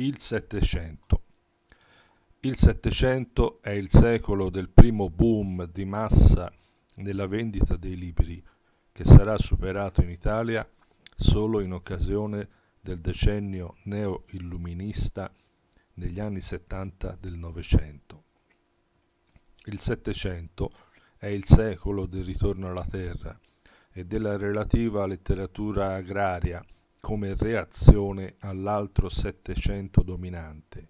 Il Settecento. Il Settecento è il secolo del primo boom di massa nella vendita dei libri, che sarà superato in Italia solo in occasione del decennio neo-illuminista negli anni 70 del Novecento. Il Settecento è il secolo del ritorno alla terra e della relativa letteratura agraria, come reazione all'altro Settecento dominante,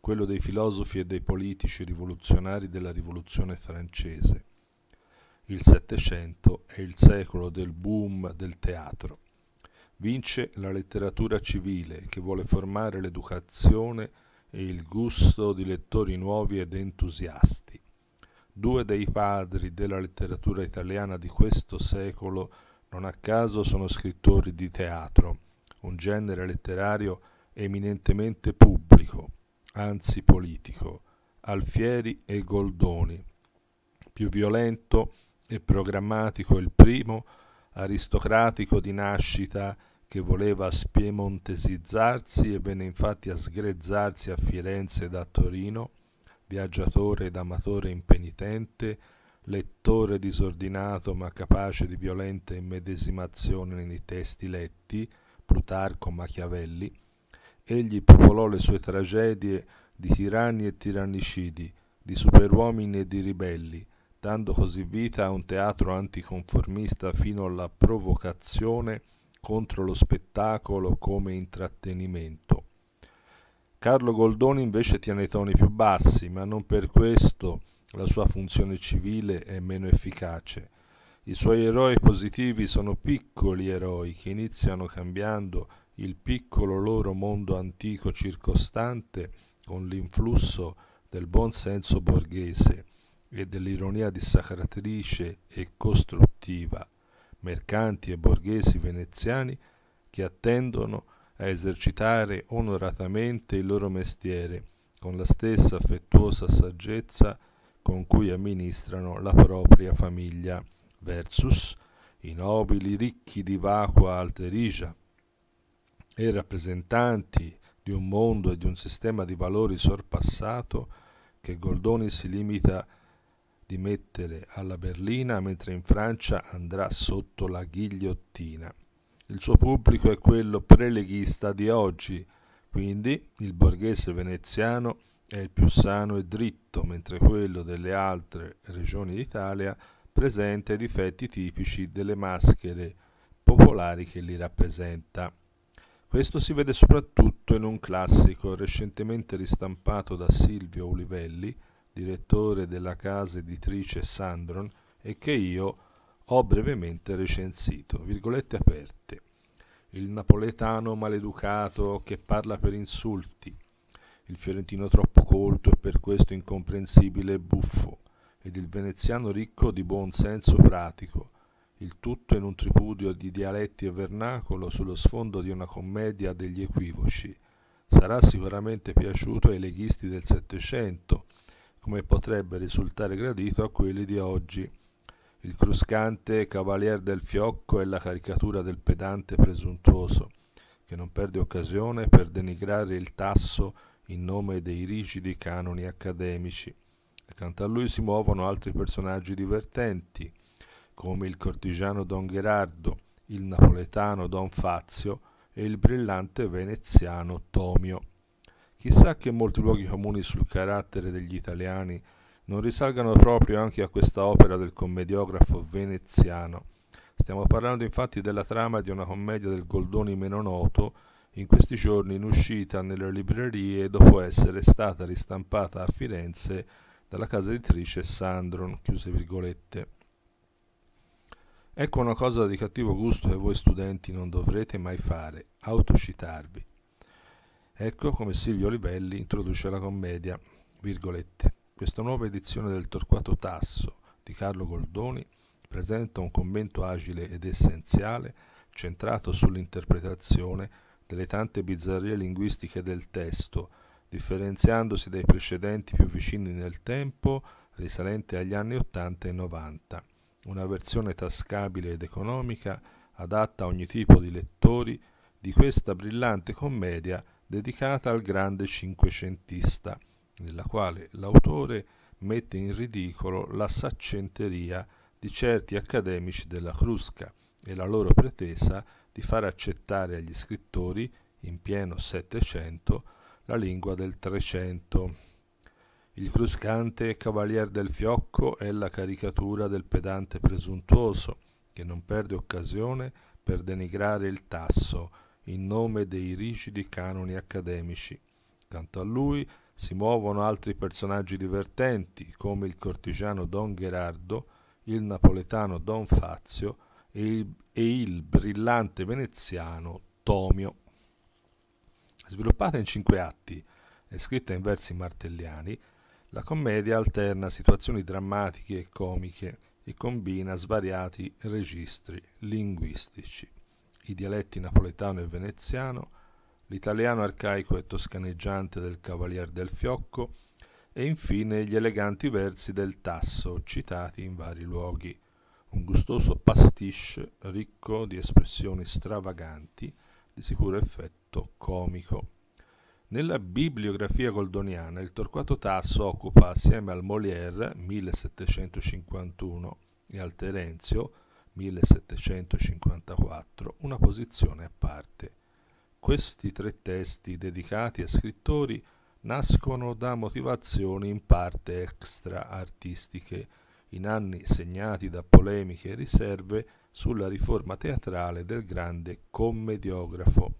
quello dei filosofi e dei politici rivoluzionari della Rivoluzione francese. Il Settecento è il secolo del boom del teatro. Vince la letteratura civile che vuole formare l'educazione e il gusto di lettori nuovi ed entusiasti. Due dei padri della letteratura italiana di questo secolo non a caso sono scrittori di teatro, un genere letterario eminentemente pubblico, anzi politico, Alfieri e Goldoni. Più violento e programmatico il primo, aristocratico di nascita che voleva spiemontesizzarsi e venne infatti a sgrezzarsi a Firenze da Torino, viaggiatore ed amatore impenitente, lettore disordinato ma capace di violente immedesimazione nei testi letti, Plutarco, Machiavelli, egli popolò le sue tragedie di tiranni e tirannicidi, di superuomini e di ribelli, dando così vita a un teatro anticonformista fino alla provocazione contro lo spettacolo come intrattenimento. Carlo Goldoni invece tiene i toni più bassi, ma non per questo la sua funzione civile è meno efficace. I suoi eroi positivi sono piccoli eroi che iniziano cambiando il piccolo loro mondo antico circostante con l'influsso del buon senso borghese e dell'ironia dissacratrice e costruttiva, mercanti e borghesi veneziani che attendono a esercitare onoratamente il loro mestiere con la stessa affettuosa saggezza con cui amministrano la propria famiglia versus i nobili ricchi di vacua alterigia e rappresentanti di un mondo e di un sistema di valori sorpassato che Goldoni si limita di mettere alla berlina mentre in Francia andrà sotto la ghigliottina. Il suo pubblico è quello preleghista di oggi, quindi il borghese veneziano è il più sano e dritto, mentre quello delle altre regioni d'Italia presenta i difetti tipici delle maschere popolari che li rappresenta. Questo si vede soprattutto in un classico recentemente ristampato da Silvio Ulivelli, direttore della casa editrice Sandron, e che io ho brevemente recensito. Virgolette aperte. Il napoletano maleducato che parla per insulti, il fiorentino troppo colto e per questo incomprensibile e buffo, ed il veneziano ricco di buon senso pratico, il tutto in un tripudio di dialetti e vernacolo sullo sfondo di una commedia degli equivoci. Sarà sicuramente piaciuto ai leghisti del Settecento, come potrebbe risultare gradito a quelli di oggi. Il cruscante cavalier del fiocco è la caricatura del pedante presuntuoso, che non perde occasione per denigrare il tasso in nome dei rigidi canoni accademici. Accanto a lui si muovono altri personaggi divertenti, come il cortigiano Don Gherardo, il napoletano Don Fazio e il brillante veneziano Tomio. Chissà che molti luoghi comuni sul carattere degli italiani non risalgano proprio anche a questa opera del commediografo veneziano. Stiamo parlando infatti della trama di una commedia del Goldoni meno noto, in questi giorni in uscita nelle librerie dopo essere stata ristampata a Firenze dalla casa editrice Sandron, chiuse virgolette. Ecco una cosa di cattivo gusto che voi studenti non dovrete mai fare, autocitarvi. Ecco come Silvio Olivelli introduce la commedia, virgolette. Questa nuova edizione del Torquato Tasso di Carlo Goldoni presenta un commento agile ed essenziale centrato sull'interpretazione delle tante bizzarrie linguistiche del testo, differenziandosi dai precedenti più vicini nel tempo, risalenti agli anni 80 e 90. Una versione tascabile ed economica, adatta a ogni tipo di lettori, di questa brillante commedia dedicata al grande cinquecentista, nella quale l'autore mette in ridicolo la saccenteria di certi accademici della Crusca e la loro pretesa di di far accettare agli scrittori in pieno Settecento la lingua del Trecento. Il cruscante cavalier del fiocco è la caricatura del pedante presuntuoso, che non perde occasione per denigrare il tasso in nome dei rigidi canoni accademici. Accanto a lui si muovono altri personaggi divertenti, come il cortigiano Don Gherardo, il napoletano Don Fazio, e, e il brillante veneziano Tomio. Sviluppata in cinque atti e scritta in versi martelliani, la commedia alterna situazioni drammatiche e comiche e combina svariati registri linguistici, i dialetti napoletano e veneziano, l'italiano arcaico e toscaneggiante del Cavalier del Fiocco e infine gli eleganti versi del Tasso citati in vari luoghi un gustoso pastiche ricco di espressioni stravaganti, di sicuro effetto comico. Nella bibliografia goldoniana il Torquato Tasso occupa assieme al Molière 1751 e al Terenzio 1754 una posizione a parte. Questi tre testi dedicati a scrittori nascono da motivazioni in parte extra artistiche, in anni segnati da polemiche e riserve sulla riforma teatrale del grande commediografo.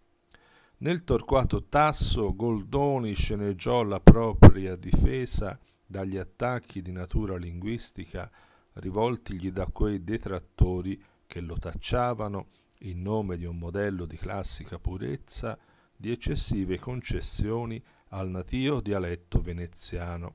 Nel Torquato Tasso Goldoni sceneggiò la propria difesa dagli attacchi di natura linguistica rivoltigli da quei detrattori che lo tacciavano, in nome di un modello di classica purezza, di eccessive concessioni al natio dialetto veneziano.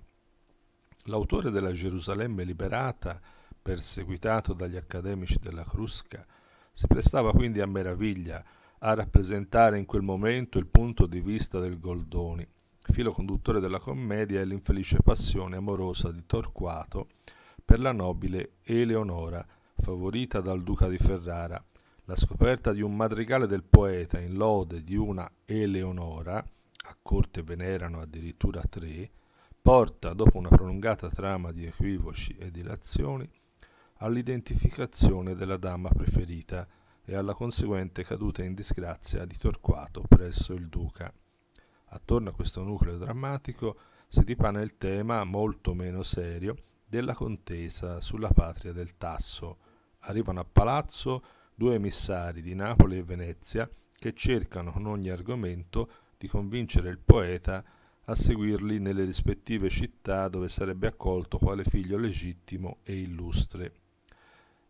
L'autore della Gerusalemme liberata, perseguitato dagli accademici della Crusca, si prestava quindi a meraviglia a rappresentare in quel momento il punto di vista del Goldoni, filo conduttore della commedia e l'infelice passione amorosa di Torquato per la nobile Eleonora, favorita dal duca di Ferrara. La scoperta di un madrigale del poeta in lode di una Eleonora, a corte venerano addirittura tre, porta, dopo una prolungata trama di equivoci e dilazioni, all'identificazione della dama preferita e alla conseguente caduta in disgrazia di Torquato presso il duca. Attorno a questo nucleo drammatico si dipana il tema, molto meno serio, della contesa sulla patria del Tasso. Arrivano a palazzo due emissari di Napoli e Venezia che cercano con ogni argomento di convincere il poeta a seguirli nelle rispettive città dove sarebbe accolto quale figlio legittimo e illustre.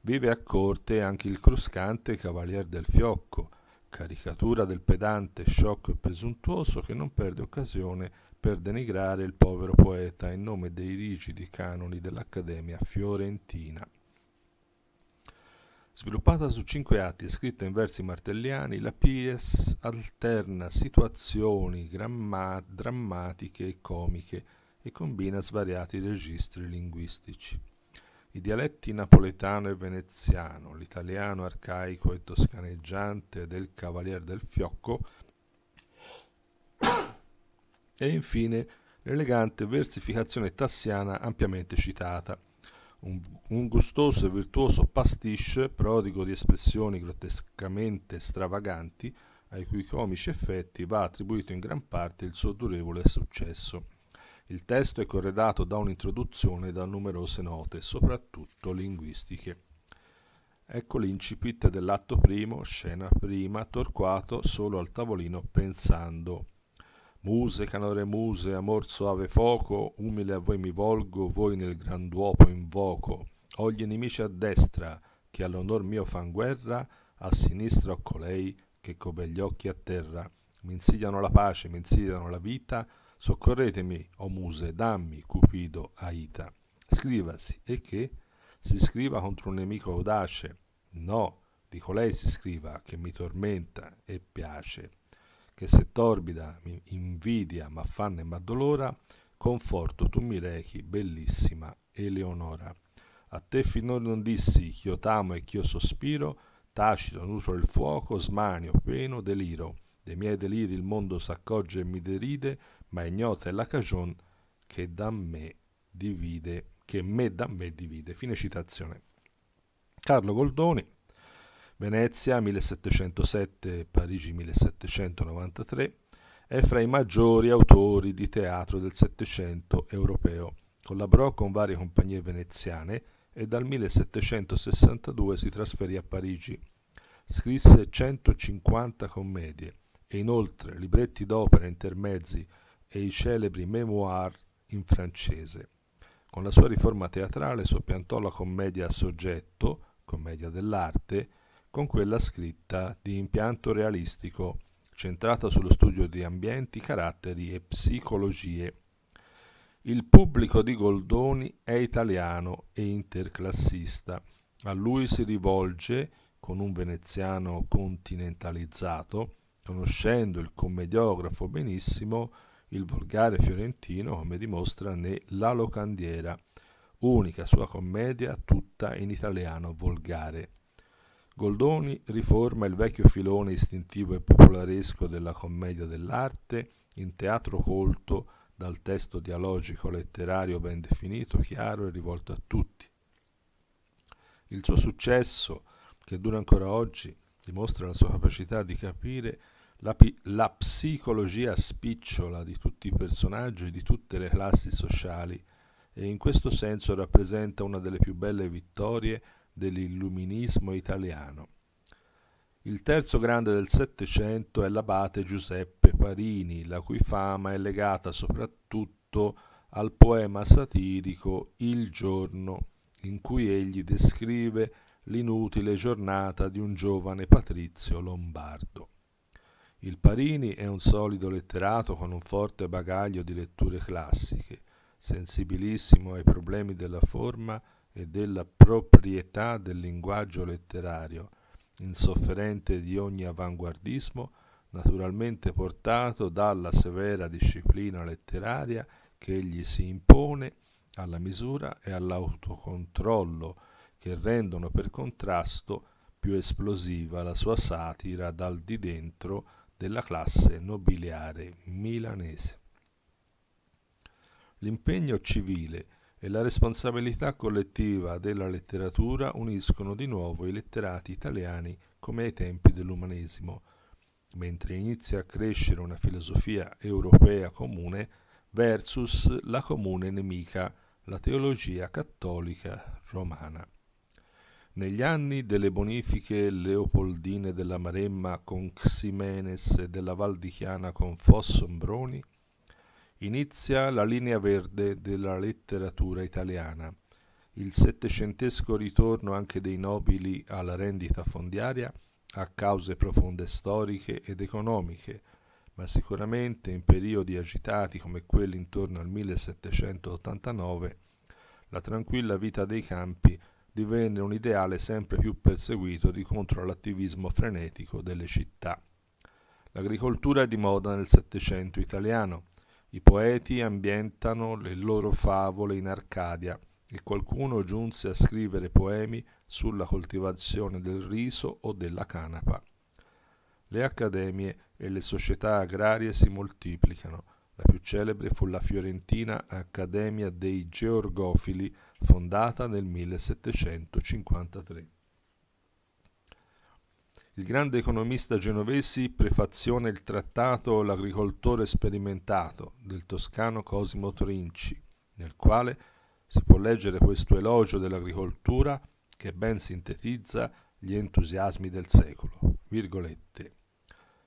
Vive a corte anche il cruscante cavalier del fiocco, caricatura del pedante sciocco e presuntuoso che non perde occasione per denigrare il povero poeta in nome dei rigidi canoni dell'Accademia fiorentina. Sviluppata su cinque atti e scritta in versi martelliani, la pièce alterna situazioni gramma- drammatiche e comiche e combina svariati registri linguistici. I dialetti napoletano e veneziano, l'italiano arcaico e toscaneggiante del Cavalier del Fiocco e infine l'elegante versificazione tassiana ampiamente citata un, un gustoso e virtuoso pastiche prodigo di espressioni grottescamente stravaganti ai cui comici effetti va attribuito in gran parte il suo durevole successo. Il testo è corredato da un'introduzione e da numerose note, soprattutto linguistiche. Ecco l'incipit dell'atto primo, scena prima, Torquato solo al tavolino pensando. Muse, canore muse, amor soave foco, umile a voi mi volgo, voi nel grand'uopo invoco. Ho gli nemici a destra, che all'onor mio fan guerra, a sinistra ho colei, che cobe gli occhi a terra. Mi insidiano la pace, mi insidiano la vita, soccorretemi, o muse, dammi, cupido, aita. Scrivasi, e che? Si scriva contro un nemico audace. No, di colei si scriva, che mi tormenta e piace che se torbida mi invidia, m'affanna e m'addolora, conforto tu mi rechi, bellissima Eleonora. A te finora non dissi ch'io t'amo e ch'io sospiro, tacito, nutro il fuoco, smanio, peno, deliro. Dei miei deliri il mondo s'accorge e mi deride, ma ignota è la cagion che da me divide, che me da me divide. Fine citazione. Carlo Goldoni, Venezia 1707, Parigi 1793, è fra i maggiori autori di teatro del Settecento europeo. Collaborò con varie compagnie veneziane e dal 1762 si trasferì a Parigi. Scrisse 150 commedie e inoltre libretti d'opera intermezzi e i celebri memoir in francese. Con la sua riforma teatrale soppiantò la commedia a soggetto, commedia dell'arte, con quella scritta di impianto realistico, centrata sullo studio di ambienti, caratteri e psicologie. Il pubblico di Goldoni è italiano e interclassista. A lui si rivolge, con un veneziano continentalizzato, conoscendo il commediografo benissimo, il volgare fiorentino, come dimostra ne La Locandiera, unica sua commedia tutta in italiano volgare. Goldoni riforma il vecchio filone istintivo e popolaresco della commedia dell'arte in teatro colto dal testo dialogico letterario ben definito, chiaro e rivolto a tutti. Il suo successo, che dura ancora oggi, dimostra la sua capacità di capire la, pi- la psicologia spicciola di tutti i personaggi e di tutte le classi sociali e in questo senso rappresenta una delle più belle vittorie dell'illuminismo italiano. Il terzo grande del Settecento è l'abate Giuseppe Parini, la cui fama è legata soprattutto al poema satirico Il giorno, in cui egli descrive l'inutile giornata di un giovane patrizio lombardo. Il Parini è un solido letterato con un forte bagaglio di letture classiche, sensibilissimo ai problemi della forma e della proprietà del linguaggio letterario, insofferente di ogni avanguardismo, naturalmente portato dalla severa disciplina letteraria che egli si impone alla misura e all'autocontrollo che rendono per contrasto più esplosiva la sua satira dal di dentro della classe nobiliare milanese. L'impegno civile e la responsabilità collettiva della letteratura uniscono di nuovo i letterati italiani come ai tempi dell'umanesimo. Mentre inizia a crescere una filosofia europea comune versus la comune nemica, la teologia cattolica romana. Negli anni delle bonifiche leopoldine della Maremma con Ximenes e della Valdichiana con Fossombroni, Inizia la linea verde della letteratura italiana. Il settecentesco ritorno anche dei nobili alla rendita fondiaria ha cause profonde storiche ed economiche, ma sicuramente in periodi agitati come quelli intorno al 1789 la tranquilla vita dei campi divenne un ideale sempre più perseguito di contro all'attivismo frenetico delle città. L'agricoltura è di moda nel Settecento italiano. I poeti ambientano le loro favole in Arcadia e qualcuno giunse a scrivere poemi sulla coltivazione del riso o della canapa. Le accademie e le società agrarie si moltiplicano. La più celebre fu la Fiorentina Accademia dei Georgofili, fondata nel 1753. Il grande economista genovesi prefazione il trattato L'agricoltore sperimentato del toscano Cosimo Torinci, nel quale si può leggere questo elogio dell'agricoltura che ben sintetizza gli entusiasmi del secolo. Virgolette.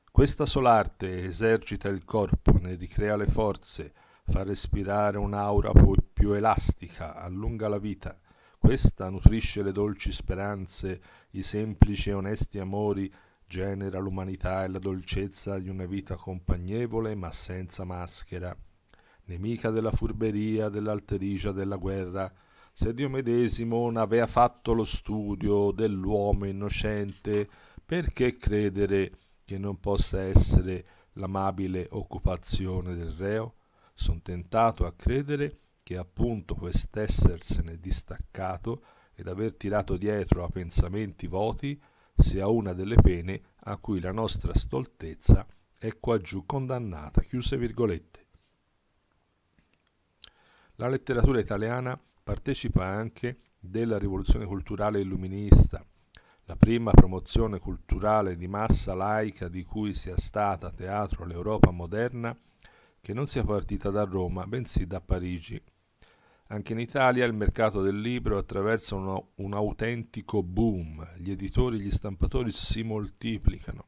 Questa solarte esercita il corpo, ne ricrea le forze, fa respirare un'aura più elastica, allunga la vita, questa nutrisce le dolci speranze, i semplici e onesti amori, genera l'umanità e la dolcezza di una vita compagnevole ma senza maschera. Nemica della furberia, dell'alterigia, della guerra, se Dio medesimo n'avea fatto lo studio dell'uomo innocente, perché credere che non possa essere l'amabile occupazione del reo? Sono tentato a credere che appunto quest'essersene distaccato ed aver tirato dietro a pensamenti voti sia una delle pene a cui la nostra stoltezza è quaggiù condannata. Chiuse virgolette. La letteratura italiana partecipa anche della rivoluzione culturale illuminista, la prima promozione culturale di massa laica di cui sia stata teatro l'Europa moderna, che non sia partita da Roma, bensì da Parigi. Anche in Italia il mercato del libro attraversa un, un autentico boom, gli editori e gli stampatori si moltiplicano,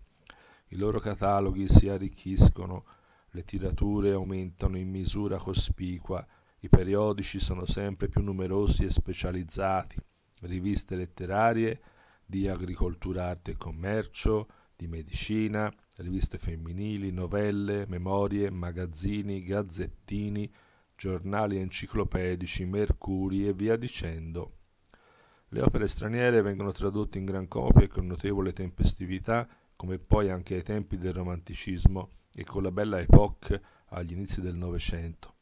i loro cataloghi si arricchiscono, le tirature aumentano in misura cospicua, i periodici sono sempre più numerosi e specializzati, riviste letterarie di agricoltura, arte e commercio, di medicina, riviste femminili, novelle, memorie, magazzini, gazzettini, giornali enciclopedici, mercuri e via dicendo. Le opere straniere vengono tradotte in gran copia e con notevole tempestività, come poi anche ai tempi del Romanticismo e con la Bella Époque agli inizi del Novecento.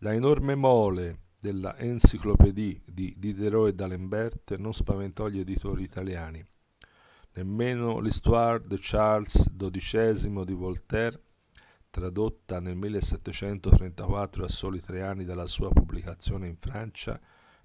La enorme mole della Encyclopédie di Diderot e d'Alembert non spaventò gli editori italiani. Nemmeno l'Histoire de Charles XII di Voltaire tradotta nel 1734 a soli tre anni dalla sua pubblicazione in Francia,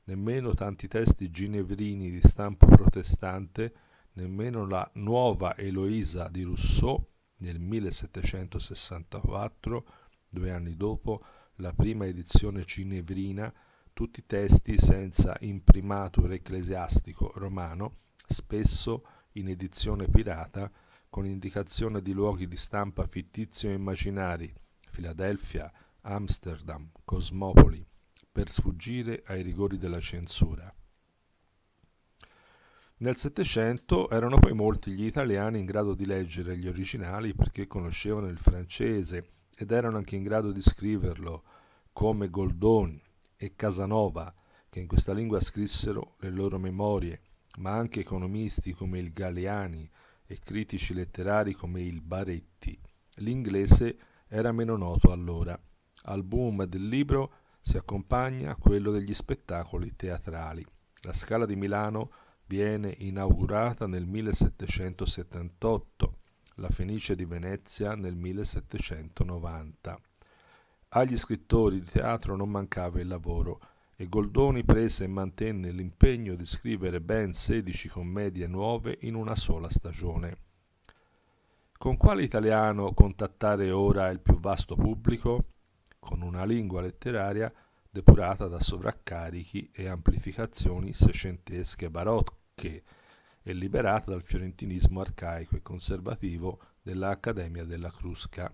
nemmeno tanti testi ginevrini di stampo protestante, nemmeno la nuova Eloisa di Rousseau nel 1764, due anni dopo la prima edizione cinevrina, tutti testi senza imprimatur ecclesiastico romano, spesso in edizione pirata, con indicazione di luoghi di stampa fittizio e immaginari, Filadelfia, Amsterdam, Cosmopoli, per sfuggire ai rigori della censura. Nel Settecento erano poi molti gli italiani in grado di leggere gli originali perché conoscevano il francese ed erano anche in grado di scriverlo, come Goldoni e Casanova, che in questa lingua scrissero le loro memorie, ma anche economisti come il Galeani, e critici letterari come il Baretti. L'inglese era meno noto allora. Al boom del libro si accompagna quello degli spettacoli teatrali. La Scala di Milano viene inaugurata nel 1778, la Fenice di Venezia nel 1790. Agli scrittori di teatro non mancava il lavoro e Goldoni prese e mantenne l'impegno di scrivere ben 16 commedie nuove in una sola stagione. Con quale italiano contattare ora il più vasto pubblico? Con una lingua letteraria depurata da sovraccarichi e amplificazioni secentesche barocche e liberata dal fiorentinismo arcaico e conservativo dell'Accademia della Crusca.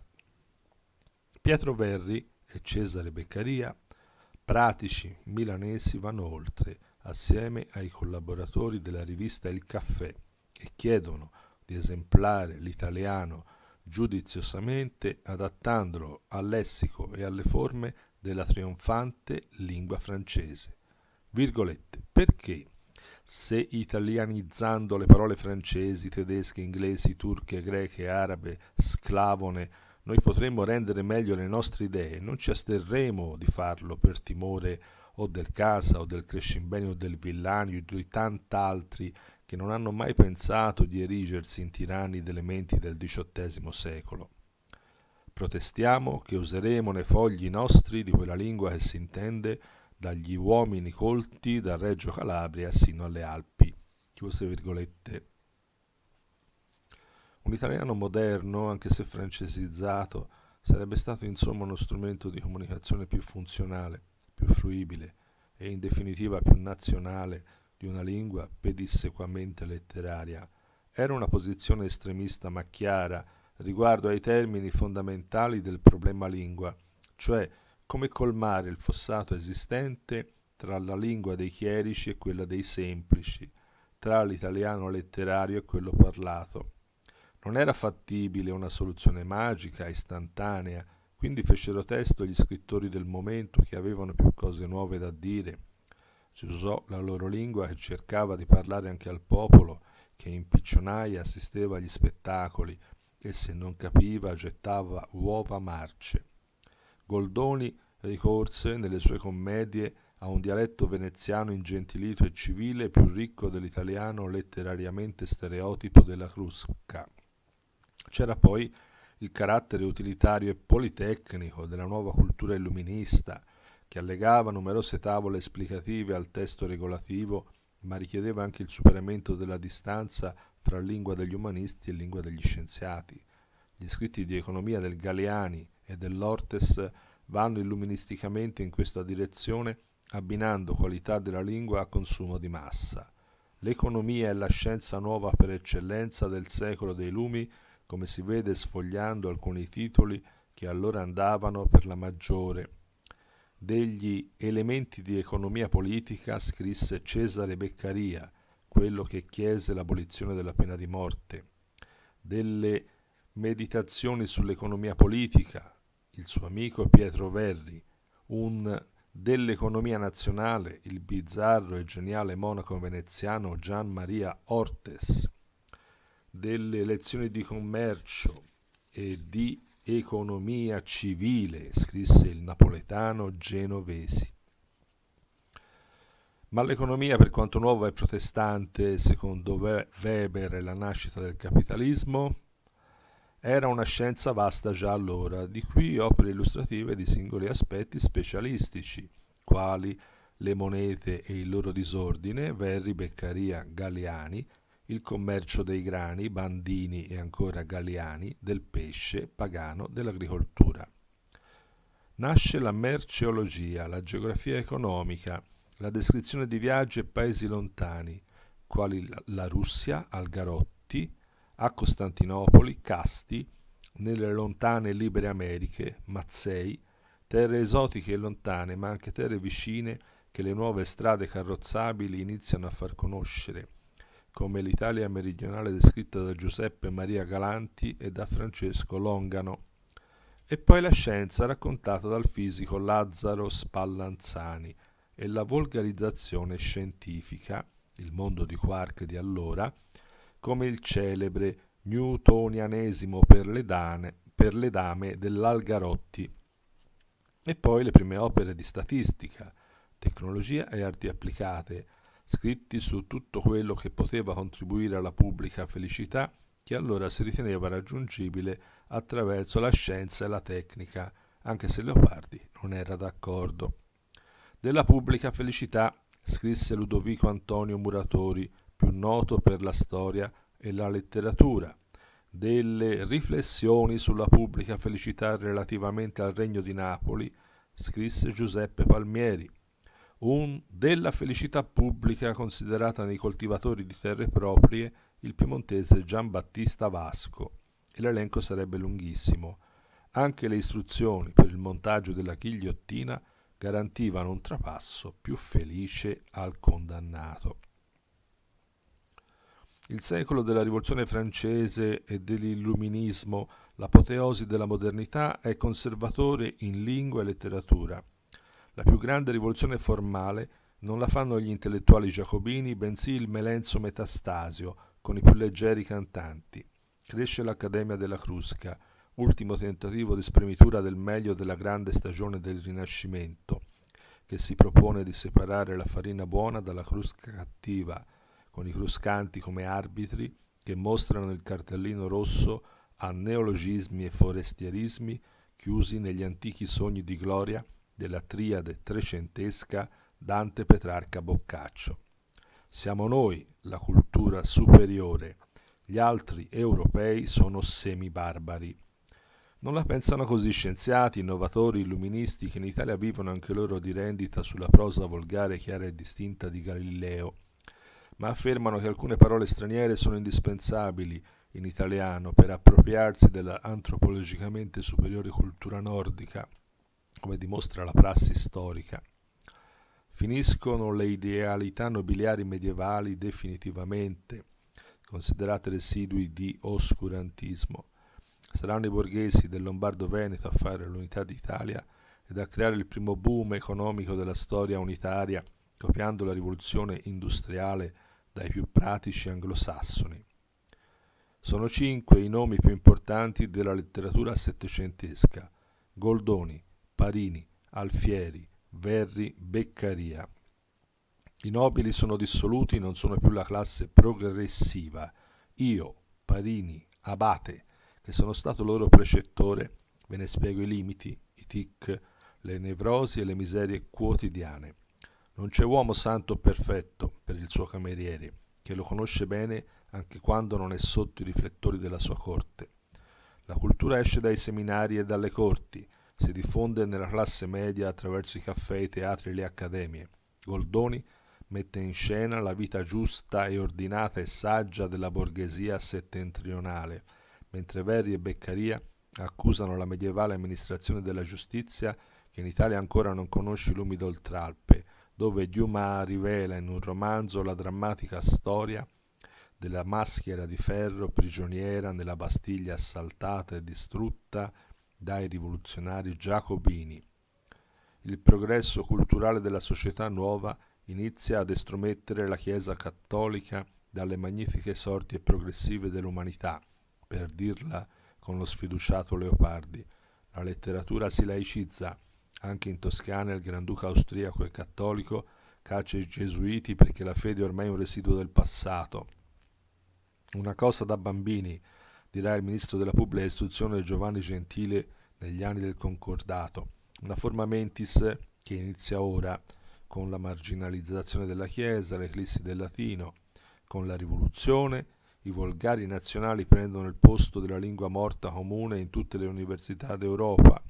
Pietro Verri e Cesare Beccaria pratici milanesi vanno oltre, assieme ai collaboratori della rivista Il Caffè, e chiedono di esemplare l'italiano giudiziosamente adattandolo al lessico e alle forme della trionfante lingua francese. Virgolette, perché se italianizzando le parole francesi, tedesche, inglesi, turche, greche, arabe, sclavone, noi potremmo rendere meglio le nostre idee, non ci asterremo di farlo per timore o del Casa o del Crescimbenio o del Villani o di tant'altri che non hanno mai pensato di erigersi in tiranni delle menti del XVIII secolo. Protestiamo che useremo nei fogli nostri di quella lingua che si intende dagli uomini colti dal Reggio Calabria sino alle Alpi. Chiuse virgolette. Un italiano moderno, anche se francesizzato, sarebbe stato insomma uno strumento di comunicazione più funzionale, più fruibile e in definitiva più nazionale di una lingua pedissequamente letteraria. Era una posizione estremista ma chiara riguardo ai termini fondamentali del problema lingua, cioè come colmare il fossato esistente tra la lingua dei chierici e quella dei semplici, tra l'italiano letterario e quello parlato non era fattibile una soluzione magica, istantanea, quindi fecero testo gli scrittori del momento che avevano più cose nuove da dire. Si usò la loro lingua che cercava di parlare anche al popolo che in piccionaia assisteva agli spettacoli e se non capiva gettava uova marce. Goldoni ricorse nelle sue commedie a un dialetto veneziano ingentilito e civile più ricco dell'italiano letterariamente stereotipo della crusca. C'era poi il carattere utilitario e politecnico della nuova cultura illuminista, che allegava numerose tavole esplicative al testo regolativo, ma richiedeva anche il superamento della distanza fra lingua degli umanisti e lingua degli scienziati. Gli scritti di economia del Galeani e dell'Ortes vanno illuministicamente in questa direzione, abbinando qualità della lingua a consumo di massa. L'economia è la scienza nuova per eccellenza del secolo dei lumi come si vede sfogliando alcuni titoli che allora andavano per la maggiore. Degli elementi di economia politica scrisse Cesare Beccaria, quello che chiese l'abolizione della pena di morte. Delle meditazioni sull'economia politica, il suo amico Pietro Verri, un dell'economia nazionale, il bizzarro e geniale monaco veneziano Gian Maria Ortes delle lezioni di commercio e di economia civile, scrisse il napoletano genovesi. Ma l'economia, per quanto nuova e protestante, secondo Weber, e la nascita del capitalismo, era una scienza vasta già allora, di cui opere illustrative di singoli aspetti specialistici, quali le monete e il loro disordine, Verri, Beccaria, Galeani, il commercio dei grani, bandini e ancora galiani, del pesce, pagano, dell'agricoltura. Nasce la merceologia, la geografia economica, la descrizione di viaggi e paesi lontani, quali la Russia, Algarotti, a Costantinopoli, Casti, nelle lontane e libere Americhe, Mazzei, terre esotiche e lontane, ma anche terre vicine che le nuove strade carrozzabili iniziano a far conoscere come l'Italia meridionale descritta da Giuseppe Maria Galanti e da Francesco Longano, e poi la scienza raccontata dal fisico Lazzaro Spallanzani e la volgarizzazione scientifica, il mondo di quark di allora, come il celebre newtonianesimo per le, dane, per le dame dell'Algarotti, e poi le prime opere di statistica, tecnologia e arti applicate, scritti su tutto quello che poteva contribuire alla pubblica felicità che allora si riteneva raggiungibile attraverso la scienza e la tecnica, anche se Leopardi non era d'accordo. Della pubblica felicità scrisse Ludovico Antonio Muratori, più noto per la storia e la letteratura, delle riflessioni sulla pubblica felicità relativamente al Regno di Napoli, scrisse Giuseppe Palmieri, un della felicità pubblica considerata nei coltivatori di terre proprie il piemontese Gian Battista Vasco, e l'elenco sarebbe lunghissimo. Anche le istruzioni per il montaggio della ghigliottina garantivano un trapasso più felice al condannato. Il secolo della rivoluzione francese e dell'illuminismo, l'apoteosi della modernità, è conservatore in lingua e letteratura la più grande rivoluzione formale non la fanno gli intellettuali giacobini, bensì il Melenzo Metastasio, con i più leggeri cantanti. Cresce l'Accademia della Crusca, ultimo tentativo di spremitura del meglio della grande stagione del Rinascimento, che si propone di separare la farina buona dalla crusca cattiva, con i cruscanti come arbitri che mostrano il cartellino rosso a neologismi e forestierismi chiusi negli antichi sogni di gloria della triade trecentesca Dante Petrarca Boccaccio. Siamo noi la cultura superiore, gli altri europei sono semibarbari. Non la pensano così scienziati, innovatori, illuministi che in Italia vivono anche loro di rendita sulla prosa volgare, chiara e distinta di Galileo, ma affermano che alcune parole straniere sono indispensabili in italiano per appropriarsi della antropologicamente superiore cultura nordica come dimostra la prassi storica, finiscono le idealità nobiliari medievali definitivamente, considerate residui di oscurantismo. Saranno i borghesi del Lombardo-Veneto a fare l'unità d'Italia ed a creare il primo boom economico della storia unitaria, copiando la rivoluzione industriale dai più pratici anglosassoni. Sono cinque i nomi più importanti della letteratura settecentesca. Goldoni, Parini, Alfieri, Verri, Beccaria. I nobili sono dissoluti, non sono più la classe progressiva. Io, Parini, Abate, che sono stato loro precettore, ve ne spiego i limiti, i tic, le nevrosi e le miserie quotidiane. Non c'è uomo santo perfetto per il suo cameriere, che lo conosce bene anche quando non è sotto i riflettori della sua corte. La cultura esce dai seminari e dalle corti, si diffonde nella classe media attraverso i caffè, i teatri e le accademie. Goldoni mette in scena la vita giusta e ordinata e saggia della borghesia settentrionale, mentre Verri e Beccaria accusano la medievale amministrazione della giustizia che in Italia ancora non conosce l'umido oltralpe, dove Diuma rivela in un romanzo la drammatica storia della maschera di ferro prigioniera nella Bastiglia assaltata e distrutta dai rivoluzionari giacobini. Il progresso culturale della società nuova inizia ad estromettere la Chiesa cattolica dalle magnifiche sorti e progressive dell'umanità, per dirla con lo sfiduciato Leopardi. La letteratura si laicizza, anche in Toscana il granduca austriaco e cattolico caccia i gesuiti perché la fede è ormai un residuo del passato. Una cosa da bambini, dirà il ministro della pubblica istruzione Giovanni Gentile negli anni del concordato, una forma mentis che inizia ora con la marginalizzazione della Chiesa, l'eclissi del latino, con la rivoluzione, i volgari nazionali prendono il posto della lingua morta comune in tutte le università d'Europa.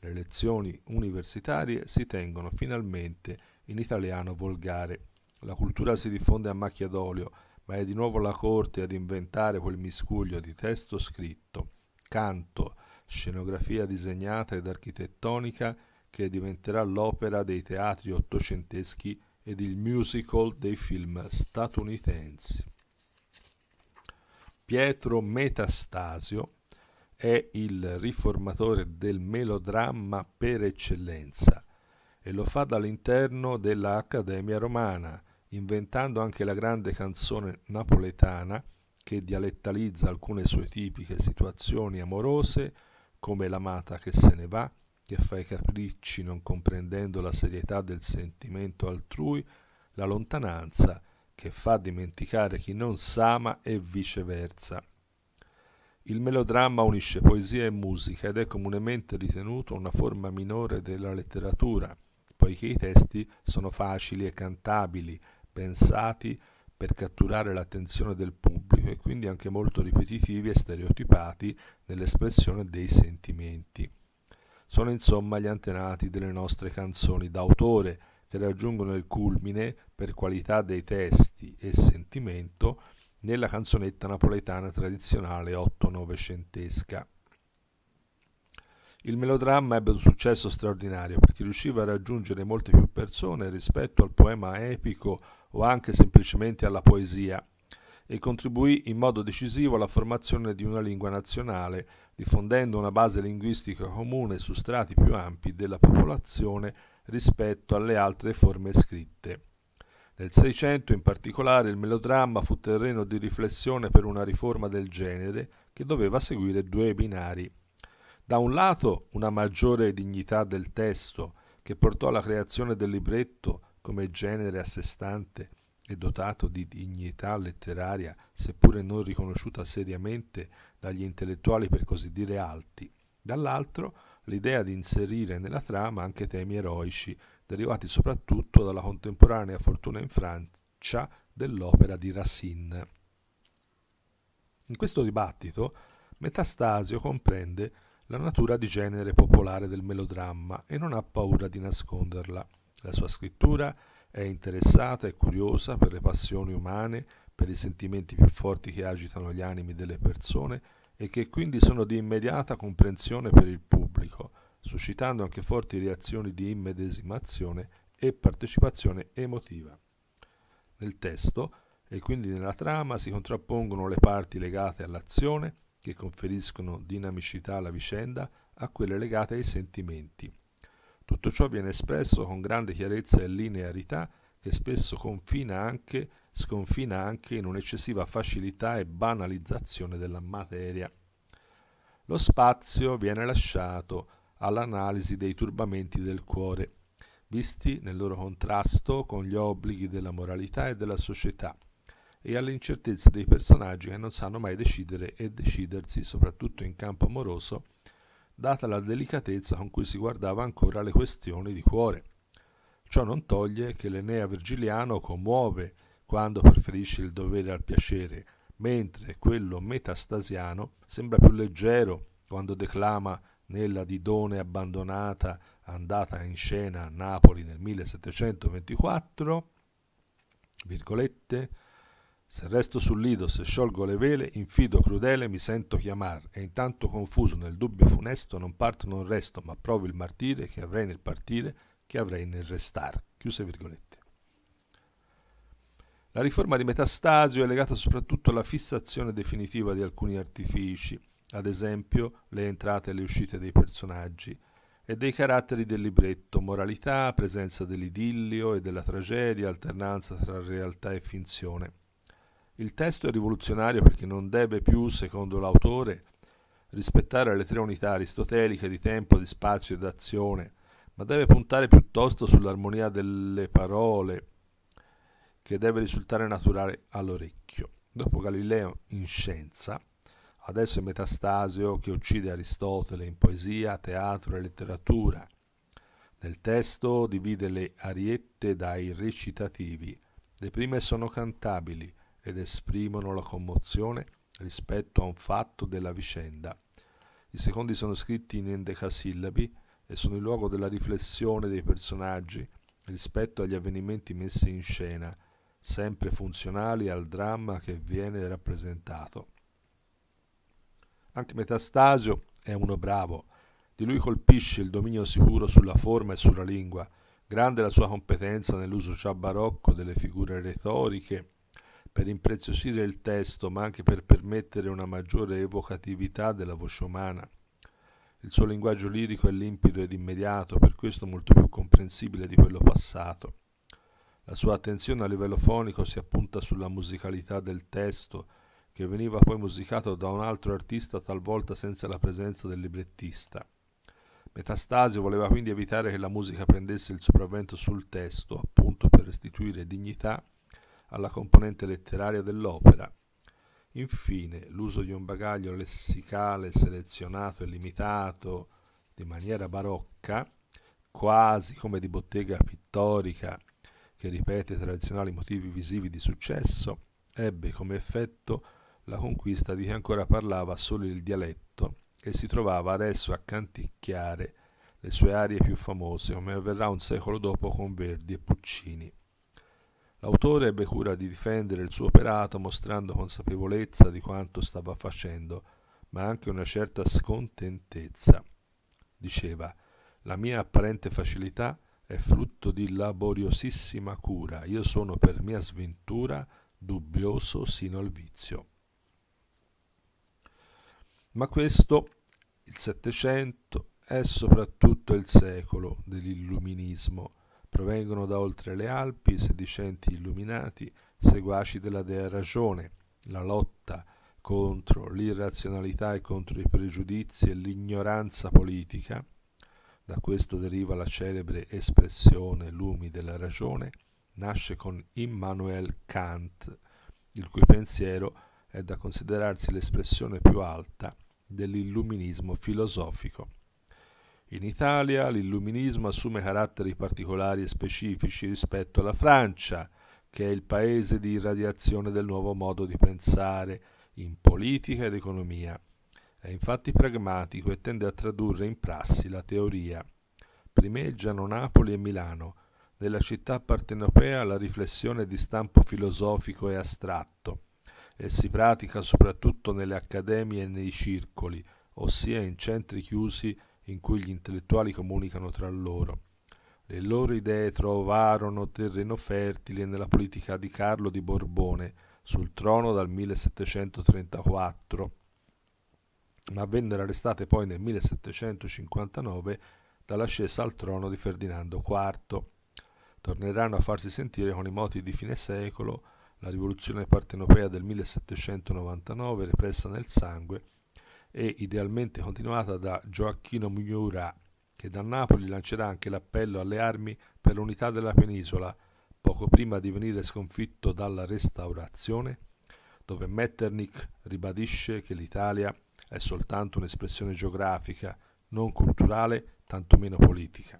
Le lezioni universitarie si tengono finalmente in italiano volgare. La cultura si diffonde a macchia d'olio ma è di nuovo la corte ad inventare quel miscuglio di testo scritto, canto, scenografia disegnata ed architettonica che diventerà l'opera dei teatri ottocenteschi ed il musical dei film statunitensi. Pietro Metastasio è il riformatore del melodramma per eccellenza e lo fa dall'interno dell'Accademia Romana, inventando anche la grande canzone napoletana che dialettalizza alcune sue tipiche situazioni amorose, come l'amata che se ne va, che fa i capricci non comprendendo la serietà del sentimento altrui, la lontananza che fa dimenticare chi non s'ama e viceversa. Il melodramma unisce poesia e musica ed è comunemente ritenuto una forma minore della letteratura, poiché i testi sono facili e cantabili, pensati per catturare l'attenzione del pubblico e quindi anche molto ripetitivi e stereotipati nell'espressione dei sentimenti. Sono insomma gli antenati delle nostre canzoni d'autore che raggiungono il culmine per qualità dei testi e sentimento nella canzonetta napoletana tradizionale otto novecentesca. Il melodramma ebbe un successo straordinario perché riusciva a raggiungere molte più persone rispetto al poema epico o anche semplicemente alla poesia e contribuì in modo decisivo alla formazione di una lingua nazionale, diffondendo una base linguistica comune su strati più ampi della popolazione rispetto alle altre forme scritte. Nel Seicento in particolare il melodramma fu terreno di riflessione per una riforma del genere che doveva seguire due binari da un lato una maggiore dignità del testo che portò alla creazione del libretto come genere a sé stante e dotato di dignità letteraria, seppure non riconosciuta seriamente dagli intellettuali per così dire alti, dall'altro l'idea di inserire nella trama anche temi eroici, derivati soprattutto dalla contemporanea fortuna in Francia dell'opera di Racine. In questo dibattito Metastasio comprende la natura di genere popolare del melodramma e non ha paura di nasconderla. La sua scrittura è interessata e curiosa per le passioni umane, per i sentimenti più forti che agitano gli animi delle persone e che quindi sono di immediata comprensione per il pubblico, suscitando anche forti reazioni di immedesimazione e partecipazione emotiva. Nel testo e quindi nella trama si contrappongono le parti legate all'azione che conferiscono dinamicità alla vicenda, a quelle legate ai sentimenti. Tutto ciò viene espresso con grande chiarezza e linearità che spesso confina anche, sconfina anche in un'eccessiva facilità e banalizzazione della materia. Lo spazio viene lasciato all'analisi dei turbamenti del cuore, visti nel loro contrasto con gli obblighi della moralità e della società e alle incertezze dei personaggi che non sanno mai decidere e decidersi, soprattutto in campo amoroso, data la delicatezza con cui si guardava ancora le questioni di cuore. Ciò non toglie che l'Enea Virgiliano commuove quando preferisce il dovere al piacere, mentre quello metastasiano sembra più leggero quando declama nella Didone abbandonata andata in scena a Napoli nel 1724, virgolette, se resto sul lido, se sciolgo le vele, infido crudele mi sento chiamar, e intanto confuso nel dubbio funesto non parto non resto, ma provo il martire che avrei nel partire, che avrei nel restar. Chiuse virgolette. La riforma di Metastasio è legata soprattutto alla fissazione definitiva di alcuni artifici, ad esempio le entrate e le uscite dei personaggi, e dei caratteri del libretto, moralità, presenza dell'idillio e della tragedia, alternanza tra realtà e finzione. Il testo è rivoluzionario perché non deve più, secondo l'autore, rispettare le tre unità aristoteliche di tempo, di spazio e d'azione, ma deve puntare piuttosto sull'armonia delle parole che deve risultare naturale all'orecchio. Dopo Galileo in scienza, adesso è Metastasio che uccide Aristotele in poesia, teatro e letteratura. Nel testo divide le ariette dai recitativi. Le prime sono cantabili, ed esprimono la commozione rispetto a un fatto della vicenda. I secondi sono scritti in endecasillabi e sono il luogo della riflessione dei personaggi rispetto agli avvenimenti messi in scena, sempre funzionali al dramma che viene rappresentato. Anche Metastasio è uno bravo, di lui colpisce il dominio sicuro sulla forma e sulla lingua, grande la sua competenza nell'uso già barocco delle figure retoriche per impreziosire il testo, ma anche per permettere una maggiore evocatività della voce umana. Il suo linguaggio lirico è limpido ed immediato, per questo molto più comprensibile di quello passato. La sua attenzione a livello fonico si appunta sulla musicalità del testo, che veniva poi musicato da un altro artista talvolta senza la presenza del librettista. Metastasio voleva quindi evitare che la musica prendesse il sopravvento sul testo, appunto per restituire dignità alla componente letteraria dell'opera. Infine, l'uso di un bagaglio lessicale selezionato e limitato di maniera barocca, quasi come di bottega pittorica che ripete tradizionali motivi visivi di successo, ebbe come effetto la conquista di chi ancora parlava solo il dialetto e si trovava adesso a canticchiare le sue arie più famose, come avverrà un secolo dopo con Verdi e Puccini. L'autore ebbe cura di difendere il suo operato mostrando consapevolezza di quanto stava facendo, ma anche una certa scontentezza. Diceva, la mia apparente facilità è frutto di laboriosissima cura, io sono per mia sventura dubbioso sino al vizio. Ma questo, il Settecento, è soprattutto il secolo dell'illuminismo, Provengono da oltre le Alpi, sedicenti illuminati, seguaci della dea ragione, la lotta contro l'irrazionalità e contro i pregiudizi e l'ignoranza politica, da questo deriva la celebre espressione lumi della ragione, nasce con Immanuel Kant, il cui pensiero è da considerarsi l'espressione più alta dell'illuminismo filosofico. In Italia l'illuminismo assume caratteri particolari e specifici rispetto alla Francia, che è il paese di irradiazione del nuovo modo di pensare in politica ed economia. È infatti pragmatico e tende a tradurre in prassi la teoria. Primeggiano Napoli e Milano. Nella città partenopea la riflessione è di stampo filosofico e astratto e si pratica soprattutto nelle accademie e nei circoli, ossia in centri chiusi in cui gli intellettuali comunicano tra loro. Le loro idee trovarono terreno fertile nella politica di Carlo di Borbone, sul trono dal 1734, ma vennero arrestate poi nel 1759 dall'ascesa al trono di Ferdinando IV. Torneranno a farsi sentire con i moti di fine secolo, la rivoluzione partenopea del 1799 repressa nel sangue e idealmente continuata da Gioacchino Miura, che da Napoli lancerà anche l'appello alle armi per l'unità della penisola, poco prima di venire sconfitto dalla restaurazione, dove Metternich ribadisce che l'Italia è soltanto un'espressione geografica, non culturale, tantomeno politica.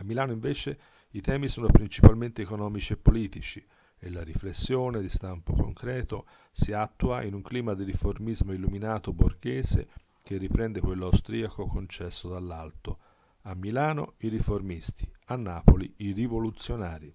A Milano invece i temi sono principalmente economici e politici, e la riflessione di stampo concreto si attua in un clima di riformismo illuminato borghese che riprende quello austriaco concesso dall'alto. A Milano i riformisti, a Napoli i rivoluzionari.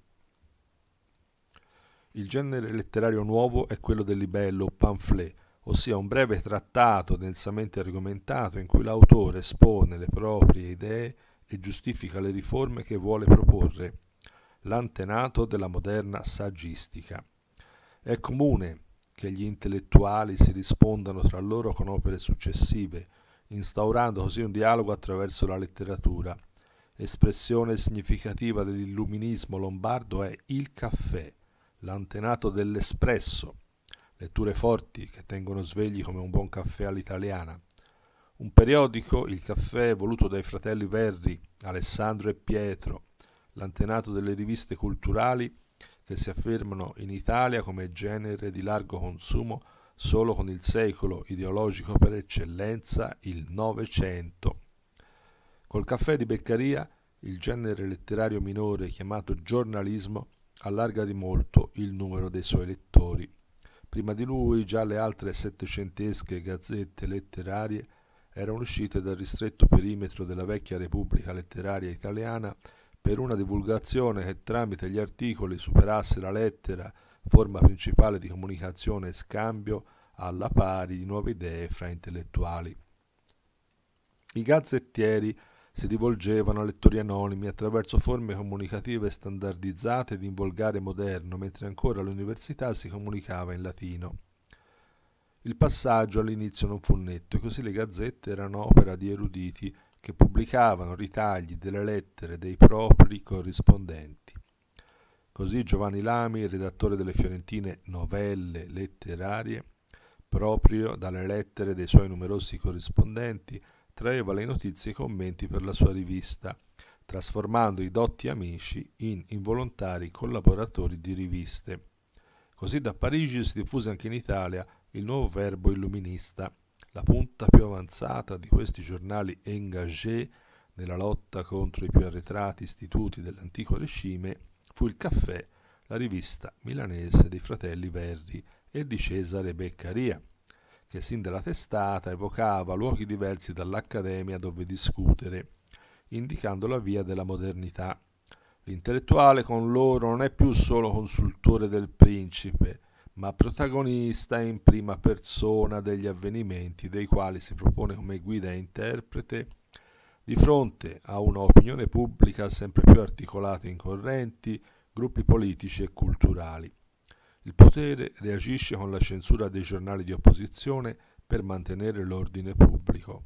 Il genere letterario nuovo è quello del libello pamphlet, ossia un breve trattato densamente argomentato in cui l'autore espone le proprie idee e giustifica le riforme che vuole proporre l'antenato della moderna saggistica. È comune che gli intellettuali si rispondano tra loro con opere successive, instaurando così un dialogo attraverso la letteratura. Espressione significativa dell'illuminismo lombardo è il caffè, l'antenato dell'espresso, letture forti che tengono svegli come un buon caffè all'italiana. Un periodico, il caffè, voluto dai fratelli Verri, Alessandro e Pietro, l'antenato delle riviste culturali che si affermano in Italia come genere di largo consumo solo con il secolo ideologico per eccellenza, il Novecento. Col caffè di Beccaria, il genere letterario minore chiamato giornalismo allarga di molto il numero dei suoi lettori. Prima di lui già le altre settecentesche gazzette letterarie erano uscite dal ristretto perimetro della vecchia Repubblica letteraria italiana per una divulgazione che tramite gli articoli superasse la lettera, forma principale di comunicazione e scambio alla pari di nuove idee fra intellettuali. I gazzettieri si rivolgevano a lettori anonimi attraverso forme comunicative standardizzate di in volgare moderno, mentre ancora all'università si comunicava in latino. Il passaggio all'inizio non fu netto, così le gazzette erano opera di eruditi che pubblicavano ritagli delle lettere dei propri corrispondenti. Così Giovanni Lami, redattore delle fiorentine novelle letterarie, proprio dalle lettere dei suoi numerosi corrispondenti, traeva le notizie e i commenti per la sua rivista, trasformando i dotti amici in involontari collaboratori di riviste. Così da Parigi si diffuse anche in Italia il nuovo verbo illuminista, la punta più avanzata di questi giornali engagé nella lotta contro i più arretrati istituti dell'antico regime fu il Caffè, la rivista milanese dei fratelli Verri e di Cesare Beccaria, che sin dalla testata evocava luoghi diversi dall'Accademia dove discutere, indicando la via della modernità. L'intellettuale con loro non è più solo consultore del principe, ma protagonista in prima persona degli avvenimenti dei quali si propone come guida e interprete di fronte a un'opinione pubblica sempre più articolata in correnti, gruppi politici e culturali. Il potere reagisce con la censura dei giornali di opposizione per mantenere l'ordine pubblico.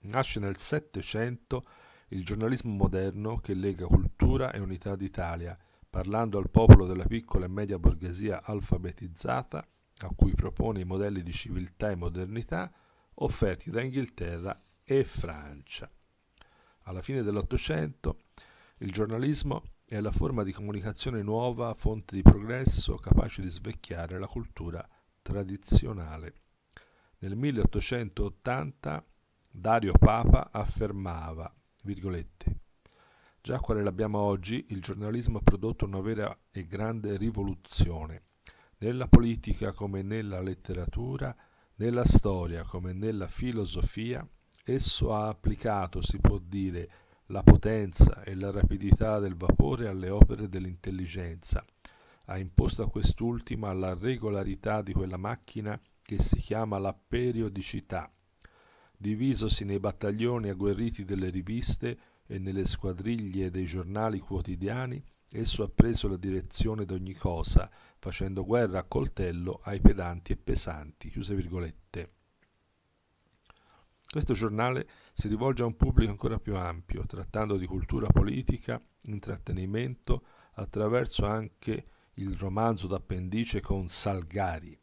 Nasce nel Settecento il giornalismo moderno che lega cultura e unità d'Italia, parlando al popolo della piccola e media borghesia alfabetizzata, a cui propone i modelli di civiltà e modernità offerti da Inghilterra e Francia. Alla fine dell'Ottocento il giornalismo è la forma di comunicazione nuova, fonte di progresso, capace di svecchiare la cultura tradizionale. Nel 1880 Dario Papa affermava, virgolette, Già quale l'abbiamo oggi, il giornalismo ha prodotto una vera e grande rivoluzione. Nella politica come nella letteratura, nella storia come nella filosofia, esso ha applicato, si può dire, la potenza e la rapidità del vapore alle opere dell'intelligenza. Ha imposto a quest'ultima la regolarità di quella macchina che si chiama la periodicità. Divisosi nei battaglioni agguerriti delle riviste, e nelle squadriglie dei giornali quotidiani, esso ha preso la direzione d'ogni cosa, facendo guerra a coltello ai pedanti e pesanti. Questo giornale si rivolge a un pubblico ancora più ampio, trattando di cultura politica, intrattenimento, attraverso anche il romanzo d'appendice con Salgari.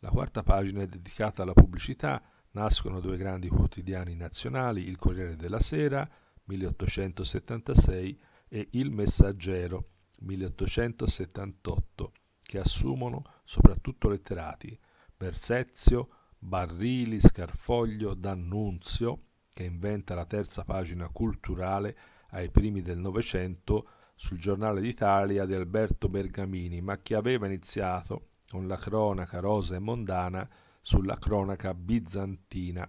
La quarta pagina è dedicata alla pubblicità, nascono due grandi quotidiani nazionali, il Corriere della Sera 1876 e Il Messaggero 1878, che assumono soprattutto letterati Bersezio, Barrili, Scarfoglio, D'Annunzio, che inventa la terza pagina culturale ai primi del Novecento sul giornale d'Italia di Alberto Bergamini, ma che aveva iniziato con la cronaca rosa e mondana sulla cronaca bizantina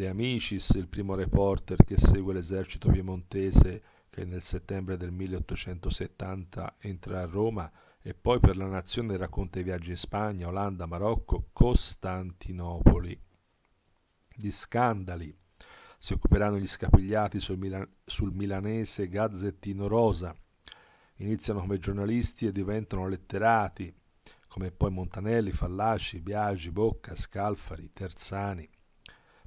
De Amicis, il primo reporter che segue l'esercito piemontese che nel settembre del 1870 entra a Roma e poi per la nazione racconta i viaggi in Spagna, Olanda, Marocco, Costantinopoli. Di scandali. Si occuperanno gli scapigliati sul, Milan- sul milanese Gazzettino Rosa. Iniziano come giornalisti e diventano letterati, come poi Montanelli, Fallaci, Biagi, Bocca, Scalfari, Terzani.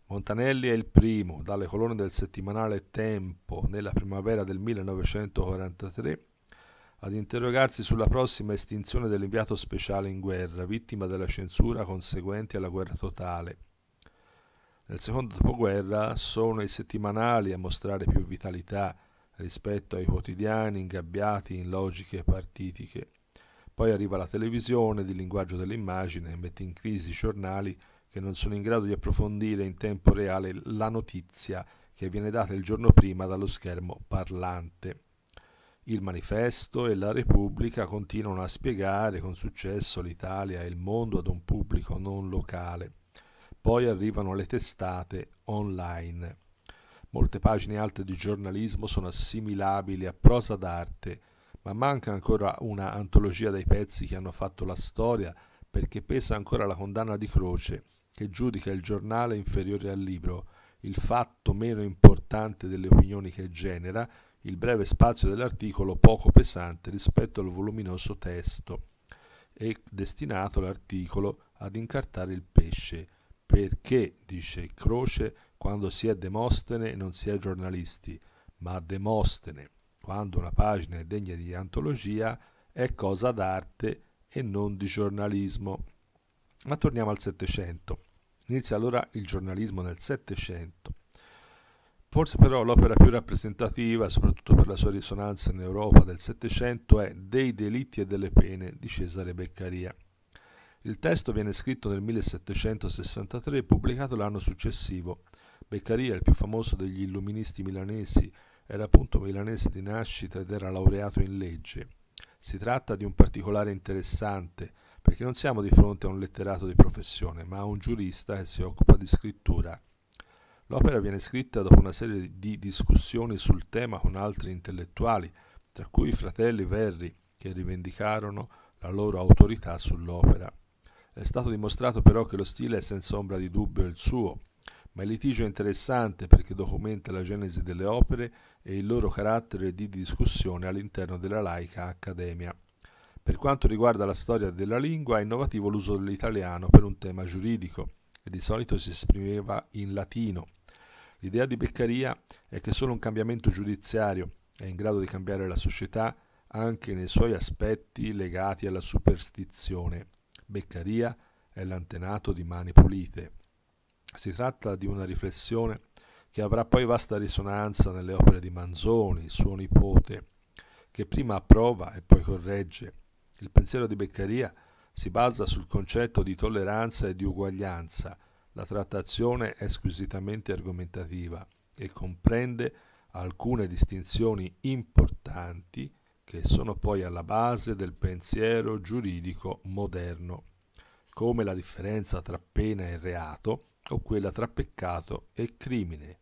Montanelli è il primo, dalle colonne del settimanale Tempo nella primavera del 1943, ad interrogarsi sulla prossima estinzione dell'inviato speciale in guerra, vittima della censura conseguente alla guerra totale. Nel secondo dopoguerra sono i settimanali a mostrare più vitalità rispetto ai quotidiani ingabbiati in logiche partitiche. Poi arriva la televisione di linguaggio dell'immagine e mette in crisi i giornali che non sono in grado di approfondire in tempo reale la notizia che viene data il giorno prima dallo schermo parlante. Il manifesto e la Repubblica continuano a spiegare con successo l'Italia e il mondo ad un pubblico non locale. Poi arrivano le testate online. Molte pagine alte di giornalismo sono assimilabili a prosa d'arte, ma manca ancora una antologia dei pezzi che hanno fatto la storia perché pesa ancora la condanna di croce che giudica il giornale inferiore al libro, il fatto meno importante delle opinioni che genera, il breve spazio dell'articolo poco pesante rispetto al voluminoso testo e destinato l'articolo ad incartare il pesce. Perché, dice Croce, quando si è Demostene non si è giornalisti, ma Demostene, quando una pagina è degna di antologia, è cosa d'arte e non di giornalismo. Ma torniamo al Settecento. Inizia allora il giornalismo nel Settecento. Forse però l'opera più rappresentativa, soprattutto per la sua risonanza in Europa del Settecento, è Dei delitti e delle pene di Cesare Beccaria. Il testo viene scritto nel 1763 e pubblicato l'anno successivo. Beccaria, il più famoso degli illuministi milanesi, era appunto milanese di nascita ed era laureato in legge. Si tratta di un particolare interessante perché non siamo di fronte a un letterato di professione, ma a un giurista che si occupa di scrittura. L'opera viene scritta dopo una serie di discussioni sul tema con altri intellettuali, tra cui i fratelli Verri, che rivendicarono la loro autorità sull'opera. È stato dimostrato però che lo stile è senza ombra di dubbio il suo, ma il litigio è interessante perché documenta la genesi delle opere e il loro carattere di discussione all'interno della laica accademia. Per quanto riguarda la storia della lingua, è innovativo l'uso dell'italiano per un tema giuridico e di solito si esprimeva in latino. L'idea di Beccaria è che solo un cambiamento giudiziario è in grado di cambiare la società anche nei suoi aspetti legati alla superstizione. Beccaria è l'antenato di Mani Pulite. Si tratta di una riflessione che avrà poi vasta risonanza nelle opere di Manzoni, suo nipote, che prima approva e poi corregge, il pensiero di Beccaria si basa sul concetto di tolleranza e di uguaglianza. La trattazione è squisitamente argomentativa e comprende alcune distinzioni importanti che sono poi alla base del pensiero giuridico moderno, come la differenza tra pena e reato o quella tra peccato e crimine.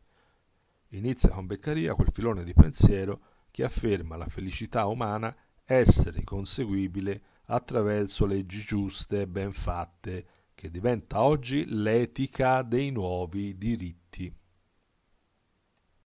Inizia con Beccaria quel filone di pensiero che afferma la felicità umana essere conseguibile attraverso leggi giuste e ben fatte, che diventa oggi l'etica dei nuovi diritti.